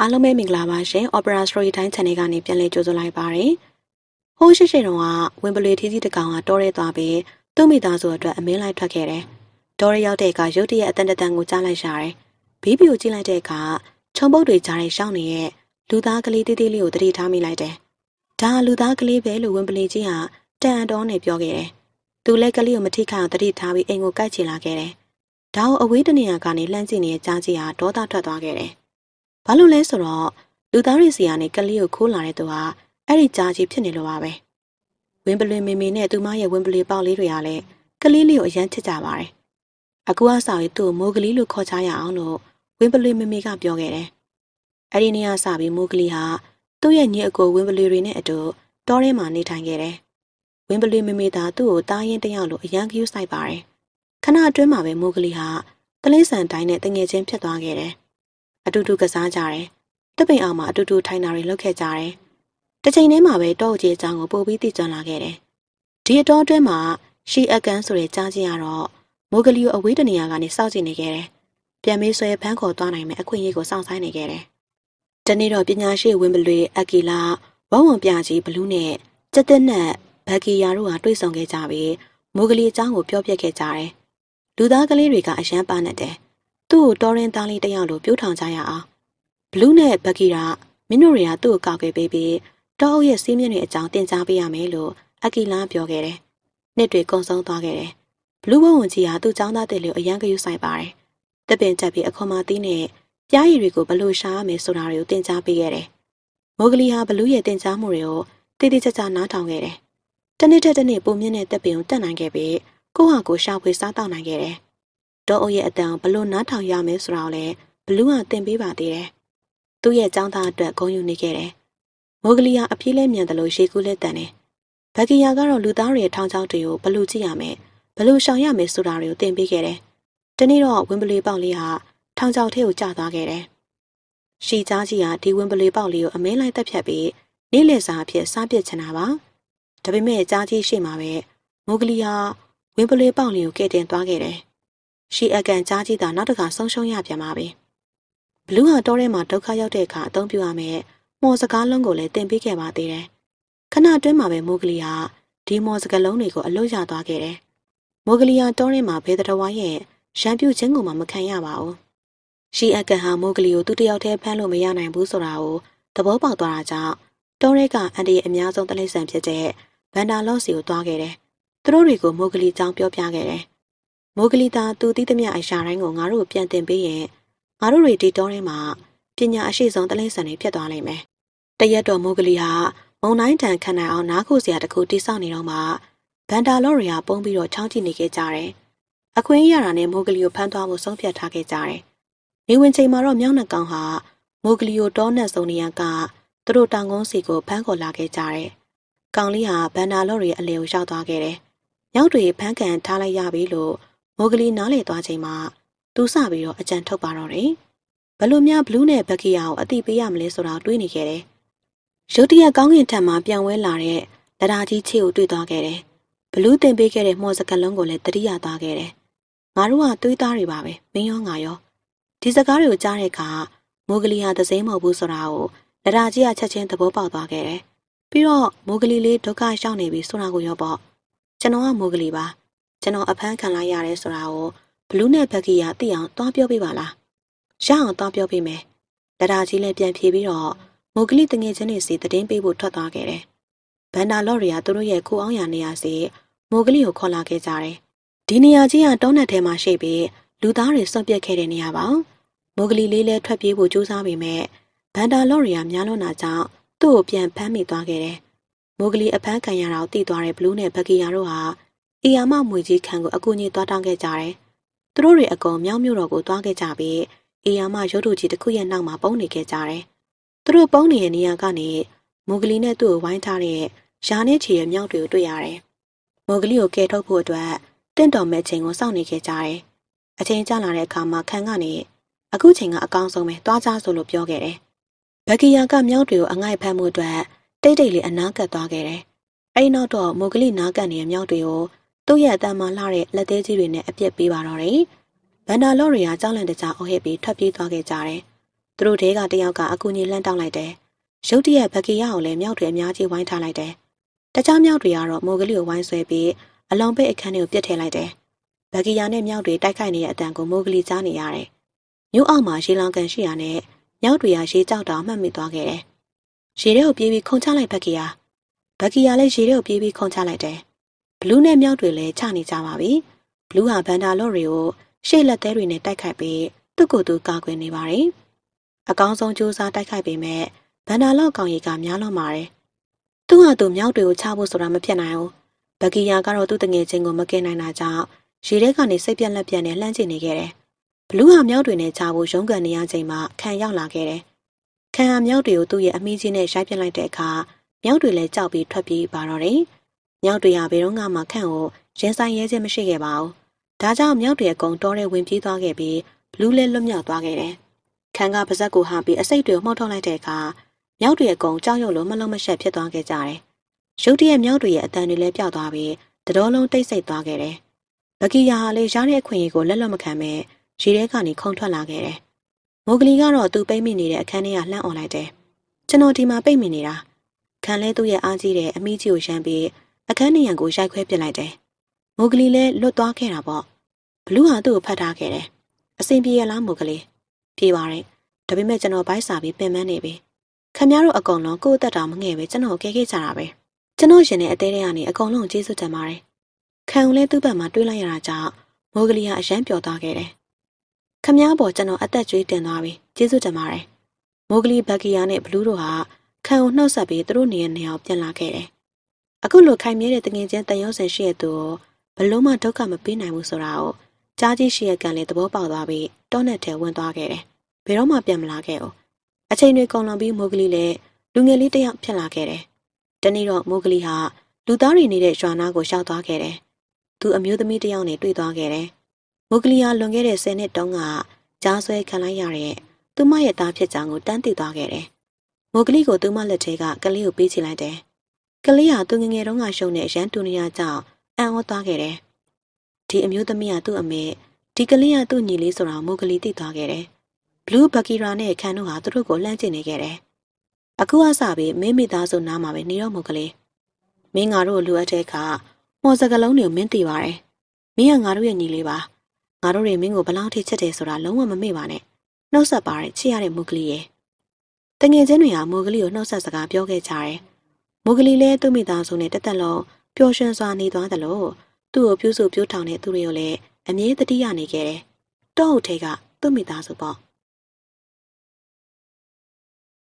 အားလုံးပဲမင်္ဂလာပါရှင် Opera Story Time Channel ကနေပြန်လည်ကြိုဆိုလိုက်ပါတယ်။ဟိုးရှိရှိတုန်းကဝင်ပလွေထီးကြီးတကောင်ကတော်ရဲသွားပြီးသူ့မိသားစုအတွက်အမင်းလိုက်ထွက်ခဲ့တယ်။တော်ရဲရောက်တဲ့အခါရုတ်တရက်အတန်တန်ကိုကြားလိုက်ရတယ်။ဘီဘီကိုကြည့်လိုက်တဲ့အခါခြုံပုတ်တွေကြားတဲ့ရှောင်းနေတဲ့လူသားကလေးသေးသေးလေးကိုတတိထားမိလိုက်တယ်။ဒါလူသားကလေးပဲလို့ဝင်ပလွေကြီးကတန်အတော်နဲ့ပြောခဲ့တယ်။သူလည်းကလေးကိုမထိခိုက်အောင်တတိထားပြီးအိမ်ကိုကိုက်ချင်လာခဲ့တယ်။ဒါကိုအဝေးတနေရာကနေလှမ်းကြည့်နေတဲ့ကြားကြီးကဒေါသထွက်သွားခဲ့တယ်။ဘာလို့လဲဆိုတော့လူသားတွေစီကနေကလေးကိုခိုးလာတဲ့သူဟာအဲ့ဒီကြားကြီးဖြစ်နေလို့ပါပဲဝင်းပလွင်မေမေနဲ့သူမရဲ့ဝင်းပလွင်ပေါက်လေးတွေကလည်းကလေးလေးကိုအရန်ချစ်ကြပါတယ်အခုအစားကြီးသူ့ကိုမိုးကလေးလို့ခေါ်ချရအောင်လို့ဝင်းပလွင်မေမေကပြောခဲ့တယ်အဲ့ဒီနေ့ကစပြီးမိုးကလေးဟာသူ့ရဲ့ညီအကိုဝင်းပလွင်တွေနဲ့အတူတောထဲမှာနေထိုင်ခဲ့တယ်ဝင်းပလွင်မေမေသာသူ့ကိုတားရင်တယောက်လိုအရန်ကယူဆိုင်ပါတယ်ခဏအတွင်းမှာပဲမိုးကလေးဟာတလင်းဆန်တိုင်းနဲ့တငယ်ချင်းဖြစ်သွားခဲ့တယ်။အတူတူကစားကြတယ်။တပိန်အောင်မှာအတူတူထိုင်တာတွေလုပ်ခဲ့ကြတယ်။တစ်ချိန်တည်းမှာပဲတော့ကြီးအကြောင်းကိုပို့ပြီးသိကျွမ်းလာခဲ့တယ်။ဒီအတော်အတွင်းမှာရှီအကန်ဆိုတဲ့ကြားချင်းကတော့မိုဂလီကိုအဝေးတနေရာကနေစောင့်ကြည့်နေခဲ့တယ်။ပြန်မေးဆွဲဖန်းခေါ်သွားနိုင်မယ့်အခွင့်အရေးကိုစောင့်ဆိုင်နေခဲ့တယ်။တနေ့တော့ပညာရှိဝင်ပလွေအကီလာဝဝံပြကြီးဘလူးနဲ့ကျက်သက်နဲ့ဘက်ကီယာတို့ဟာတွေ့ဆုံခဲ့ကြပြီးမိုဂလီအကြောင်းကိုပြောပြခဲ့ကြတယ်။လူသားကလေးတွေကအယမ်းပါနေတယ်။သူ့ကိုတော်ရင်သားလေးတယောက်လိုပြိုးထောင်ကြရအောင်ဘလူးနဲ့ဘက်ကီရာမင်းတို့တွေကသူ့ကိုကောက်ခဲ့ပေးပြီးတောအုပ်ရဲ့စီးမြင့်တွေအကြောင်းတင်ကြားပေးရမယ်လို့အကီလာပြောခဲ့တယ်။နှစ်တွေကုံဆုံးသွားခဲ့တယ်။ဘလူးဘုံဝင်ကြီးဟာသူ့ចောင်းသားတဲ့လေးကိုအရန်ကယူဆိုင်ပါတယ်။တပင်တက်ပြီးအခွန်မာသီးနဲ့ပြားရည်တွေကိုဘလို့ရှာရမယ်ဆိုတာတွေကိုတင်ကြားပေးခဲ့တယ်။မိုဂလီဟာဘလူးရဲ့တင်ကြားမှုတွေကိုတည်တည်ကြကြနားထောင်ခဲ့တယ်။တနေ့တစ်နေ့ပုံမြင့်တဲ့တပင်ကိုတတ်နိုင်ခဲ့ပြီးကိုဟာကိုရှာဖွေစားတောက်နိုင်ခဲ့တယ်။ဒေါ်အိုရဲ့အတန်ဘလို့နားထောင်ရမယ်ဆိုတာကိုလည်းဘလူးကသင်ပေးပါသေးတယ်။သူ့ရဲ့ចောင်းသားအတွက်ဂုဏ်ယူနေခဲ့တယ်။မိုဂလီယာအပြေးလဲမြန်တယ်လို့ရေကူးလဲတန်တယ်။ဘက်ကီယာကတော့လူသားတွေထောင်ချောင်းတွေကိုဘလူးကြည့်ရမယ်။ဘလူးရှောင်ရမယ်ဆိုတာတွေကိုသင်ပေးခဲ့တယ်။ဒီနေ့တော့ဝင်းပလီပေါက်လေးဟာထောင်ချောင်းထဲကိုကျသွားခဲ့တယ်။ရှီချားကြီးဟာဒီဝင်းပလီပေါက်လေးကိုအမဲလိုက်တက်ဖြတ်ပြီးနေ့လယ်စာအဖြစ်စားပစ်ချင်တာပါ။ဒါပေမဲ့ကြားကြီးရှိမှပဲမိုဂလီယာဝင်းပလီပေါက်လေးကိုကဲတင်သွားခဲ့တယ်။ရှီအကန်ကြားကြည့်တာနောက်တခါဆုံးရှုံးရပြန်ပါပဲဘလူးဟာတော့ထဲမှာဒုက္ခရောက်တဲ့အခါအသုံးပြုရမယ့်မော်စကားလုံးကိုလည်းတင်ပေးခဲ့ပါသေးတယ်ခဏတွင်းမှာပဲမိုးကလေးဟာဒီမော်စကားလုံးတွေကိုအလွတ်ရသွားခဲ့တယ်မိုးကလေးဟာတော့ထဲမှာဘယ်တော်ဝါရဲ့ရံပြူခြင်းကိုမှမခံရပါဘူးရှီအကန်ဟာမိုးကလေးကိုသူ့တယောက်တည်းဖမ်းလို့မရနိုင်ဘူးဆိုတာကိုသဘောပေါက်သွားတာကြောင့်တော့ရဲကအန်တီရဲ့အများဆုံးတလိမ့်ဆန်ဖြစ်တဲ့ဗန်ဒါလော့စီကိုတွားခဲ့တယ်သူတို့တွေကိုမိုးကလေးကြောင်းပြောပြခဲ့တယ်မိုးကလေးသားသူတိသမျှအရာတိုင်းကိုငါတို့ပြန်တင်ပေးရင်ငါတို့တွေဒီတော့ထဲမှာပညာအရှိဆုံးတလင်းစံတွေဖြစ်သွားနိုင်မယ်။တရက်တော်မိုးကလေးဟာမုံတိုင်းတန်ခံနိုင်အောင်နားခိုစရာတစ်ခုတိစောက်နေတော့မှဗန်တာလော့ရီယာပုံပြီးတော့ချောင်းကြည့်နေခဲ့ကြတယ်။အခွင့်အရာနဲ့မိုးကလေးကိုဖမ်းသွားဖို့ဆုံးဖြတ်ထားခဲ့ကြတယ်။နေဝင်ချိန်မှာတော့မြောင်းနှကောင်ဟာမိုးကလေးကိုတောနက်စုံနေရကသူတို့တောင်ကုန်းစီကိုဖမ်းခေါ်လာခဲ့ကြတယ်။ကောင်လေးဟာဗန်တာလော့ရီယာအလေကိုရောက်သွားခဲ့တယ်။ရောက်တွေဖမ်းကန်ထားလိုက်ရပြီလို့မော်ဂလီနားလေသွားချိန်မှာသူစပြီးတော့အကြံထုတ်ပါတော့တယ်။ဘလို့များဘလူးနဲ့ဘက်ကီယာကိုအတိပေးရမလဲဆိုတာတွေးနေခဲ့တယ်။ရုတ်တရက်ကောင်းကင်ထံမှာပြန်ဝဲလာတဲ့လဒါကြီးချစ်ကိုတွေ့သွားခဲ့တယ်။ဘလူးတင်ပေးခဲ့တဲ့မှော်စကလုံးကိုလည်းတတိယသွားခဲ့တယ်။ငါတို့ကတွေးသားတွေပါပဲမင်းရောငါရောဒီစကားတွေကိုကြားတဲ့အခါမိုဂလီဟာသစိမ်းမဟုတ်ဘူးဆိုတာကိုလဒါကြီးကချက်ချင်းသဘောပေါက်သွားခဲ့တယ်။ပြီးတော့မိုဂလီလေးဒုက္ခရောက်နေပြီဆိုတာကိုရောပေါ့ကျွန်တော်ကမိုဂလီပါ။ကျွန်တော်အဖမ်းခံလိုက်ရတယ်ဆိုတာကိုဘလူးနဲ့ဘက်ကီယာသိအောင်သွားပြောပေးပါလား။ရအောင်သွားပြောပေးမယ်။ဒရာကြီးလည်းပြန်ဖြေပြီးတော့မိုကလိတငယ်ချင်းတွေစီသတင်းပေးဖို့ထွက်သွားခဲ့တယ်။ဘန်နာလော့ရီယာသူတို့ရဲ့ကိုအောင်ရနေရာစီမိုကလိကိုခေါ်လာခဲ့ကြတယ်။ဒီနေရာကြီးကတောနက်ထဲမှာရှိပြီးလူသားတွေဆွန့်ပစ်ခဲ့တဲ့နေရာပါ။မိုကလိလေးလည်းထွက်ပြေးဖို့ကြိုးစားပေမဲ့ဘန်ဒါလော့ရီယာများလွန်တာကြောင့်သူ့ကိုပြန်ဖမ်းမိသွားခဲ့တယ်။မိုဂလီအဖမ်းခံရတာကိုသိသွားတဲ့ဘလူးနဲ့ဘက်ကီယာတို့ဟာအီယာမမွေကြီးခံကိုအကူအညီသွားတောင်းခဲ့ကြတယ်။သူတို့တွေအကုန်မြောင်းမြို့တော်ကိုသွားခဲ့ကြပြီးအီယာမရုပ်တုကြီးတစ်ခုရဲ့နောက်မှာပုန်းနေခဲ့ကြတယ်။သူတို့ပုန်းနေတဲ့နေရာကနေမော်ဂလီနဲ့သူ့ကိုဝိုင်းထားတဲ့ယာနဲ့ချီရဲ့မြောက်တွေကိုတွေ့ရတယ်။မော်ဂလီကိုကယ်ထုတ်ဖို့အတွက်တင့်တော်မဲ့ချိန်ကိုစောင့်နေခဲ့ကြတယ်။အချိန်ကြာလာတဲ့အခါမှာခံကနေအခုချိန်ကအကောင်းဆုံးပဲသွားကြဆိုလို့ပြောခဲ့တယ်။ဘက်ကီယာကမြောက်တွေကိုအငိုက်ဖမ်းမှုအတွက်တိတ်တိတ်လေးအနားကပ်သွားခဲ့တယ်။အဲဒီနောက်တော့မော်ဂလီနားကပ်နေတဲ့မြောက်တွေကိုသူ့ရဲ့အတန်မှလှတဲ့လက်သေးကြီးတွေနဲ့အပြက်ပေးပါတော့တယ်။ဗန်ဒါလော့ရီယာကြောက်လန့်တကြားအော်ဟစ်ပြီးထွက်ပြေးသွားခဲ့ကြတယ်။သူတို့တဲကတယောက်ကအကူကြီးလှမ်းတောင်းလိုက်တယ်။ရုတ်တရက်ဗကီယာကိုလည်းမြောက်တွေအများကြီးဝိုင်းထားလိုက်တယ်။တခြားမြောက်တွေကတော့မိုးကလေးကိုဝိုင်းဆွဲပြီးအလောင်းပိတ်အခန်းတွေကိုပြစ်ထည့်လိုက်တယ်။ဗကီယာနဲ့မြောက်တွေတိုက်ခိုက်နေတဲ့အတန်ကိုမိုးကလေးကြားနေရတယ်။မြို့အောက်မှာရေလောင်ကန်ရှိရနဲ့မြောက်တွေရရေကြောက်တာမှတ်မိသွားခဲ့တယ်။ရေထဲကိုပြေးပြီးခုန်ချလိုက်ဗကီယာ။ဗကီယာလည်းရေထဲကိုပြေးပြီးခုန်ချလိုက်တယ်။ဘလူးနဲ့မြောက်တွေလည်းချနေကြပါပြီ။ဘလူးဟာဘန်ဒါလော့တွေကိုရှေ့လက်သေးတွေနဲ့တိုက်ခိုက်ပြီးသူ့ကိုယ်သူကာကွယ်နေပါတယ်။အကောင်းဆုံးစူးစမ်းတိုက်ခိုက်ပေမဲ့ဘန်ဒါလော့ကောင်ရီကများလွန်ပါတယ်။သူ့ဟာသူမြောက်တွေကိုချဖို့ဆိုတာမဖြစ်နိုင်ဘူး။ဘကီယာကတော့သူ့တငယ်ချင်းကိုမကင်နိုင်တာကြောင့်ရေထဲကနေစိတ်ပြက်လက်ပြက်နဲ့လှမ်းကျင်နေခဲ့တယ်။ဘလူးဟာမြောက်တွေနဲ့ချဖို့ရုန်းကန်နေရချိန်မှာခံရောက်လာခဲ့တယ်။ခံဟာမြောက်တွေကိုသူ့ရဲ့အမိကြီးနဲ့ရိုက်ပြစ်လိုက်တဲ့အခါမြောက်တွေလည်းကြောက်ပြီးထွက်ပြေးပါတော့တယ်။မြောက်တရာဘယ်တော့မှခန့်ကိုရင်ဆိုင်ရဲခြင်းမရှိခဲ့ပါဘူး။ဒါကြောင့်မြောက်တရကုံတော်တဲ့ဝင်ပြေးသွားခဲ့ပြီးဘလူးလဲလွတ်မြောက်သွားခဲ့တယ်။ခန်းကပါဇက်ကိုဟာပြီးအစိတ်တွေကိုမှုတ်ထုတ်လိုက်တဲ့အခါမြောက်တရကုံကြောက်ရွံ့လို့မလုံးမရှက်ဖြစ်သွားခဲ့ကြတယ်။ရုတ်တရက်မြောက်တရအတန်တွေလည်းပျောက်သွားပြီးတတော်လုံးတိတ်ဆိတ်သွားခဲ့တယ်။ဗကီယာဟာလေရတဲ့အခွင့်အရေးကိုလက်လွတ်မခံပဲရေထဲကနေခုန်ထွက်လာခဲ့တယ်။မိုဂလီကတော့သူ့ပိတ်မိနေတဲ့အခန်းထဲကလှမ်းអော်လိုက်တယ်။ကျွန်တော်ဒီမှာပိတ်မိနေတာ။ခံလဲသူ့ရဲ့အားကြီးတဲ့အမိကြီးကိုရမ်းပြီးအခန်းနေရံကိုရိုက်ခွဲပစ်လိုက်တယ်။မိုးကလေးလည်းလွတ်သွားခဲ့တာပေါ့။ဘလူးဟာသူ့ကိုဖတ်ထားခဲ့တယ်။အဆင်ပြေရလားမိုးကလေး။ပြေပါတယ်။ဒါပေမဲ့ကျွန်တော်ဘိုက်စာပြီးပင်မနေပြီ။ခင်ဗျားတို့အကုန်လုံးကိုယ့်အသက်တာမငဲ့ပဲကျွန်တော်ကဲခဲ့ကြတာပဲ။ကျွန်တော်ရင်နဲ့အသေးသေးကနေအကုန်လုံးကျေးဇူးတင်ပါတယ်။ခံုံလဲသူ့ဘက်မှာတွေးလိုက်ရတာကြောင့်မိုးကလေးကအယမ်းပျော်သွားခဲ့တယ်။ခင်ဗျားပေါ်ကျွန်တော်အသက်ကျွေးတင်သွားပြီ။ကျေးဇူးတင်ပါတယ်။မိုးကလေးဘက်ကီယာနဲ့ဘလူးတို့ဟာခံုံနှုတ်ဆက်ပြီးသူတို့နေရာနေရာပြန်လာခဲ့တယ်။အခုလိုခိုင်မြဲတဲ့တငင်ချင်းတန်ရုံးစင်ရှိရသူကိုဘလုံးမဒုက္ခမပေးနိုင်ဘူးဆိုတာကိုကြားကြီးရှိရကံလည်းသဘောပေါက်သွားပြီးတောနဲ့ထဲဝင်သွားခဲ့တယ်။ဘယ်တော့မှပြန်မလာခဲ့ဘူး။အချိန်တွေကုန်လွန်ပြီးမိုးကလေးလည်းလူငယ်လေးတစ်ယောက်ဖြစ်လာခဲ့တယ်။တနေ့တော့မိုးကလေးဟာလူသားတွေနေတဲ့ရွာနာကိုရှောက်သွားခဲ့တယ်။သူအမျိုးသမီးတစ်ယောက်နဲ့တွေ့သွားခဲ့တယ်။မိုးကလေးဟာလွန်ခဲ့တဲ့10နှစ်တုန်းကကြားဆွဲခံလိုက်ရတဲ့သူမရဲ့သားဖြစ်ကြောင်းကိုတန်းသိသွားခဲ့တယ်။မိုးကလေးကိုသူမလက်ထဲကကလေးကိုပေးချလိုက်တယ်။ကလေးဟာသူငငယ်တုန်းကရှုံတဲ့ရန်တူနေရကြောင့်အံ့ဩသွားခဲ့တယ်။ဒီအမျိုးသမီးဟာသူ့အမေဒီကလေးဟာသူ့ညီလေးဆိုတာမိုးကလေးသိသွားခဲ့တယ်။ဘလူးဘကီရာနဲ့ခန်တို့ဟာသူတို့ကိုလှမ်းကျင်နေခဲ့တယ်။အခုအစပြီးမင်းမိသားစုနားမှာပဲနေတော့မိုးကလေး။မင်းငါတို့လိုအပ်တဲ့အခါမော်စကလုံးတွေကိုမင်းသိပါတယ်။မင်းကငါတို့ရဲ့ညီလေးပါ။ငါတို့တွေမင်းကိုဘလောက်ထိချစ်တယ်ဆိုတာလုံးဝမမေ့ပါနဲ့။နှုတ်ဆက်ပါတဲ့ချစ်ရတဲ့မိုးကလေးရဲ့။တငယ်ချင်းတွေဟာမိုးကလေးကိုနှုတ်ဆက်စကားပြောခဲ့ကြတယ်။မိုးကလေးလဲသူ့မိသားစုနဲ့တက်တက်လုံးပျော်ရွှင်စွာနေသွားတယ်လို့သူ့ကိုပြုစုပြောထောင်တဲ့သူတွေကိုလည်းအမြဲတတိယနေခဲ့တယ်။တော့ဟုတ်ထဲကသူ့မိသားစုပေါ့